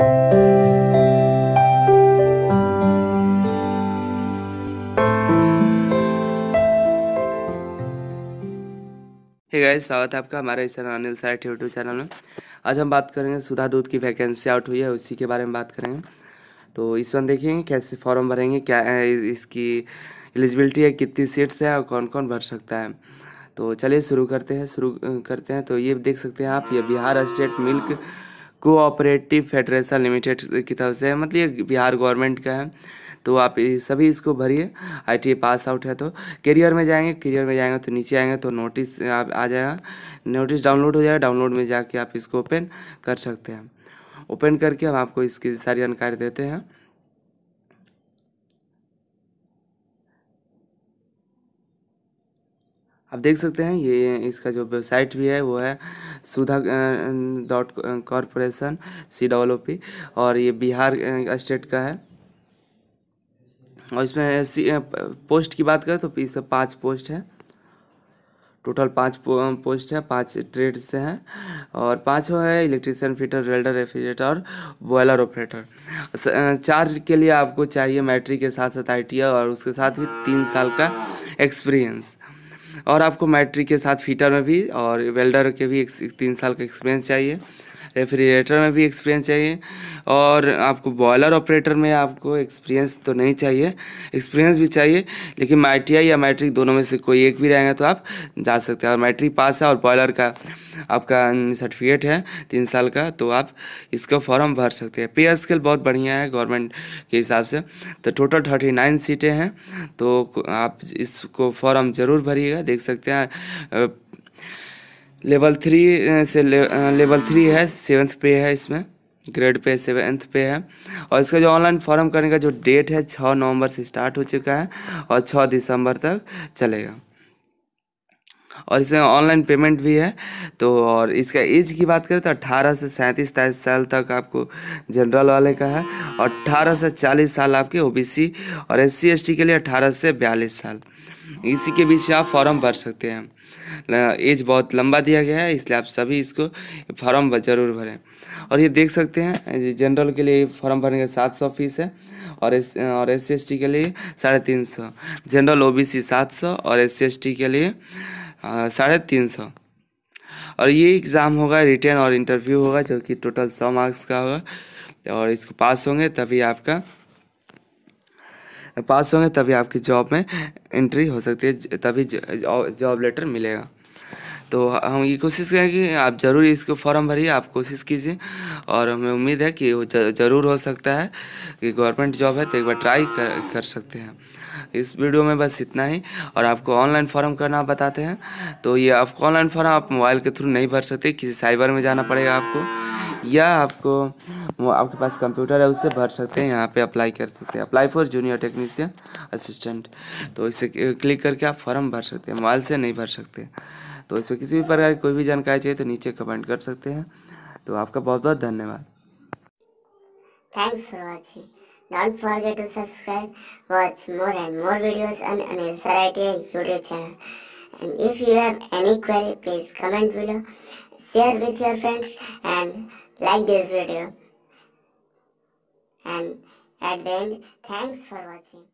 Guys स्वागत है आपका हमारे channel Anil site YouTube channel में आज हम बात करेंगे सुधा दूध की वैकेंसी आउट हुई है उसी के बारे में बात करेंगे तो इस वन देखेंगे कैसे फॉर्म भरेंगे क्या इसकी एलिजिबिलिटी है कितनी सीट्स हैं और कौन कौन भर सकता है तो चलिए शुरू करते हैं शुरू करते हैं तो ये देख सकते हैं आप ये Bihar state milk cooperative federation limited की तरफ से मतलब ये बिहार गवर्नमेंट का है तो आप सभी इसको भरिए आई पास आउट है तो करियर में जाएंगे करियर में जाएंगे तो नीचे आएंगे तो नोटिस आप आ जाएगा नोटिस डाउनलोड हो जाएगा डाउनलोड में जाके आप इसको ओपन कर सकते हैं ओपन करके हम आपको इसकी सारी जानकारी देते हैं आप देख सकते हैं ये इसका जो वेबसाइट भी है वो है Sudha dot corporation C double O P और ये बिहार स्टेट का है और इसमें पोस्ट की बात करें तो इस पाँच पोस्ट है टोटल पाँच पोस्ट है पाँच ट्रेड से हैं और पाँच है इलेक्ट्रीशियन फिटर वेल्डर रेफ्रिजरेटर और बॉयलर ऑपरेटर चार के लिए आपको चाहिए मैट्रिक के साथ साथ आई और उसके साथ भी तीन साल का एक्सपीरियंस और आपको मैट्रिक के साथ फीटर में भी और वेल्डर के भी एक तीन साल का एक्सपीरियंस चाहिए रेफ्रिजरेटर में भी एक्सपीरियंस चाहिए और आपको बॉयलर ऑपरेटर में आपको एक्सपीरियंस तो नहीं चाहिए एक्सपीरियंस भी चाहिए लेकिन माइटी या मैट्रिक दोनों में से कोई एक भी रहेगा तो आप जा सकते हैं और मैट्रिक पास है और बॉयलर का आपका सर्टिफिकेट है तीन साल का तो आप इसका फॉर्म भर सकते हैं पे स्केल बहुत बढ़िया है गवर्नमेंट के हिसाब से तो टोटल थर्टी नाइन सीटें हैं तो आप इसको फॉर्म ज़रूर भरिएगा देख सकते हैं लेवल थ्री eh, से ले, लेवल थ्री है सेवन्थ पे है इसमें ग्रेड पे सेवेंथ पे है और इसका जो ऑनलाइन फॉर्म करने का जो डेट है छः नवंबर से स्टार्ट हो चुका है और छः दिसंबर तक चलेगा और इसमें ऑनलाइन पेमेंट भी है तो और इसका एज की बात करें तो अट्ठारह से सैंतीस तेईस साल तक आपको जनरल वाले का है और 18 से चालीस साल आपके ओबीसी और एस सी के लिए 18 से बयालीस साल इसी के बीच आप फॉर्म भर सकते हैं एज बहुत लंबा दिया गया है इसलिए आप सभी इसको फॉर्म ज़रूर भरें और ये देख सकते हैं जनरल के लिए फॉर्म भरने का सात सौ फीस है और एस और एस सी के लिए साढ़े तीन सौ जनरल ओ बी सी सात सौ और एस सी के लिए साढ़े तीन सौ और ये एग्ज़ाम होगा रिटर्न और इंटरव्यू होगा जो कि टोटल सौ मार्क्स का होगा और इसको पास होंगे तभी आपका पास होंगे तभी आपकी जॉब में एंट्री हो सकती है तभी जॉब लेटर मिलेगा तो हम ये कोशिश करें कि आप ज़रूर इसको फॉर्म भरिए आप कोशिश कीजिए और हमें उम्मीद है कि ज़रूर हो सकता है कि गवर्नमेंट जॉब है तो एक बार ट्राई कर, कर सकते हैं इस वीडियो में बस इतना ही और आपको ऑनलाइन फॉर्म करना बताते हैं तो ये आपको ऑनलाइन फॉर्म आप मोबाइल के थ्रू नहीं भर सकते किसी साइबर में जाना पड़ेगा आपको या आपको आपके पास कंप्यूटर है उससे भर सकते हैं यहाँ पे अप्लाई कर सकते हैं apply for junior technician assistant तो इसे क्लिक करके आप फॉर्म भर सकते हैं मोबाइल से नहीं भर सकते तो इसमें किसी भी प्रकार की कोई भी जानकारी चाहिए तो नीचे कमेंट कर सकते हैं तो आपका बहुत बहुत धन्यवाद thanks for watching Don't forget to subscribe, watch more and more videos on Anil Saraitia YouTube channel. And if you have any query, please comment below, share with your friends and like this video. And at the end, thanks for watching.